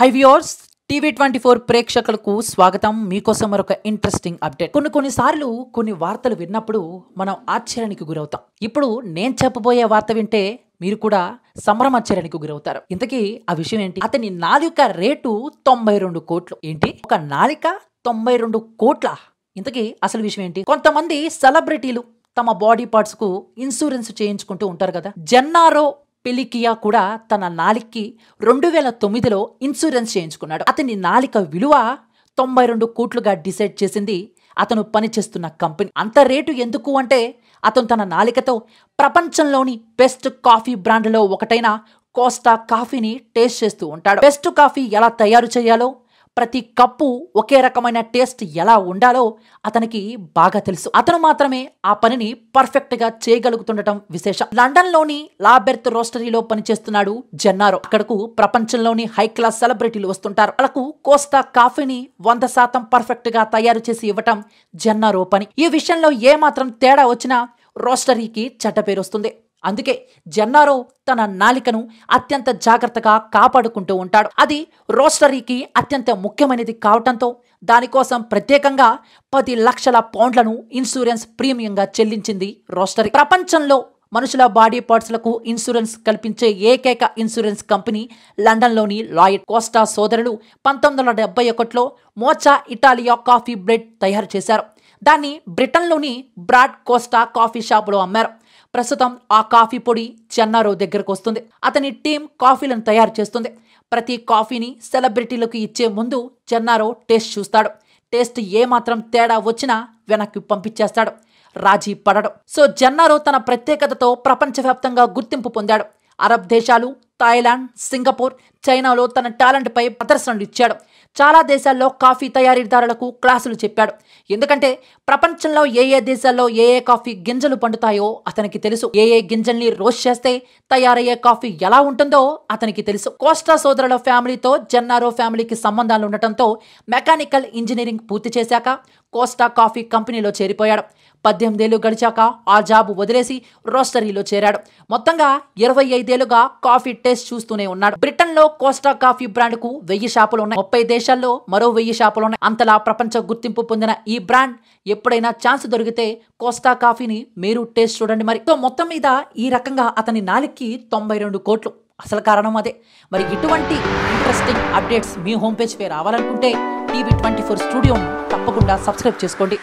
high viewers TV twenty four ప్రేక్షకులకు స్వాగతం మీకోసం మరొక ఇంట్రెస్టింగ్ అప్డేట్ కొన్ని కొన్నిసార్లు కొన్ని వార్తలు విన్నప్పుడు మనం ఆశ్చర్యానికి గురవుతాం ఇప్పుడు నేను చెప్పబోయే వార్త వింటే మీరు కూడా సంభ్రమాశ్చర్యానికి గురవుతారు ఇంతకీ ఆ విషయం ఏంటి అతని నాలిక రేటు తొంభై రెండు కోట్లు ఏంటి ఒక నాలిక తొంభై రెండు కోట్ల ఇంతకీ అసలు విషయం ఏంటి కొంతమంది సెలబ్రిటీలు తమ బాడీ పార్ట్స్ కు ఇన్సూరెన్స్ చేయించుకుంటూ ఉంటారు కదా జెన్నారో పెలికియా కూడా తన నాలిక్కి రెండు వేల తొమ్మిదిలో ఇన్సూరెన్స్ చేయించుకున్నాడు అతని నాలిక విలువ తొంభై రెండు కోట్లుగా డిసైడ్ చేసింది అతను పనిచేస్తున్న కంపెనీ అంత రేటు ఎందుకు అంటే అతను తన నాలికతో ప్రపంచంలోని బెస్ట్ కాఫీ బ్రాండ్లో ఒకటైన కోస్టా కాఫీని టేస్ట్ చేస్తూ ఉంటాడు బెస్ట్ కాఫీ ఎలా తయారు చేయాలో ప్రతి కప్పు ఒకే రకమైన టేస్ట్ ఎలా ఉండాలో అతనికి బాగా తెలుసు అతను మాత్రమే ఆ పనిని పర్ఫెక్ట్గా చేయగలుగుతుండటం విశేషం లండన్లోని లాబెర్త్ రోస్టరీలో పనిచేస్తున్నాడు జెన్నారో అక్కడకు ప్రపంచంలోని హై క్లాస్ సెలబ్రిటీలు వస్తుంటారు వాళ్ళకు కోస్తా కాఫీని వంద శాతం పర్ఫెక్ట్గా తయారు చేసి ఇవ్వటం జెన్నారో పని ఈ విషయంలో ఏమాత్రం తేడా వచ్చినా రోస్టరీకి చెడ్డ పేరు వస్తుంది అందుకే జన్నారో తన నాలికను అత్యంత జాగ్రత్తగా కాపాడుకుంటూ ఉంటాడు అది రోస్టరీకి అత్యంత ముఖ్యమైనది కావటంతో దానికోసం ప్రత్యేకంగా పది లక్షల పౌండ్లను ఇన్సూరెన్స్ ప్రీమియంగా చెల్లించింది రోస్టరీ ప్రపంచంలో మనుషుల బాడీ పార్ట్స్లకు ఇన్సూరెన్స్ కల్పించే ఏకైక ఇన్సూరెన్స్ కంపెనీ లండన్లోని లాయిడ్ కోస్టా సోదరులు పంతొమ్మిది వందల డెబ్బై ఒకటిలో మోచా ఇటాలియా కాఫీ బ్రెడ్ తయారు చేశారు దాన్ని బ్రిటన్లోని బ్రాడ్ కోస్టా కాఫీ షాపులో అమ్మారు ప్రస్తుతం ఆ కాఫీ పొడి చెన్నారో దగ్గరకు వస్తుంది అతని టీం కాఫీలను తయారు చేస్తుంది ప్రతి కాఫీని సెలబ్రిటీలకు ఇచ్చే ముందు చెన్నారో టేస్ట్ చూస్తాడు టేస్ట్ ఏమాత్రం తేడా వచ్చినా వెనక్కి పంపించేస్తాడు రాజీ పడడు సో జన్నారో తన ప్రత్యేకతతో ప్రపంచవ్యాప్తంగా గుర్తింపు పొందాడు అరబ్ దేశాలు థాయిలాండ్ సింగపూర్ చైనాలో తన టాలెంట్పై ప్రదర్శనలు ఇచ్చాడు చాలా దేశాల్లో కాఫీ తయారీదారులకు క్లాసులు చెప్పాడు ఎందుకంటే ప్రపంచంలో ఏ ఏ దేశాల్లో ఏ ఏ కాఫీ గింజలు పండుతాయో అతనికి తెలుసు ఏ ఏ గింజల్ని రోస్ట్ చేస్తే తయారయ్యే కాఫీ ఎలా ఉంటుందో అతనికి తెలుసు కోస్టా సోదరుల ఫ్యామిలీతో జెన్నారో ఫ్యామిలీకి సంబంధాలు ఉండటంతో మెకానికల్ ఇంజనీరింగ్ పూర్తి చేశాక కోస్టా కాఫీ కంపెనీలో చేరిపోయాడు పద్దెనిమిదేళ్లు గడిచాక ఆ జాబు వదిలేసి రోస్టరీలో చేరాడు మొత్తంగా ఇరవై ఐదేళ్లుగా కాఫీ టేస్ట్ చూస్తూనే ఉన్నాడు బ్రిటన్లో కోస్టా కాఫీ బ్రాండ్కు వెయ్యి షాపులు ఉన్నాయి ముప్పై దేశాలు దేశాల్లో మరో వెయ్యి షాపులున్నాయి అంతలా ప్రపంచ గుర్తింపు పొందిన ఈ బ్రాండ్ ఎప్పుడైనా ఛాన్స్ దొరికితే కోస్తా కాఫీని మీరు టేస్ట్ చూడండి మరి మొత్తం మీద ఈ రకంగా అతని నాలుగుకి తొంభై రెండు కోట్లు అసలు కారణం అదే మరి ఇటువంటి ఇంట్రెస్టింగ్ అప్డేట్స్ మీ హోమ్ పేజ్పై రావాలనుకుంటే టీవీ ట్వంటీ ఫోర్ స్టూడియోను తప్పకుండా సబ్స్క్రైబ్ చేసుకోండి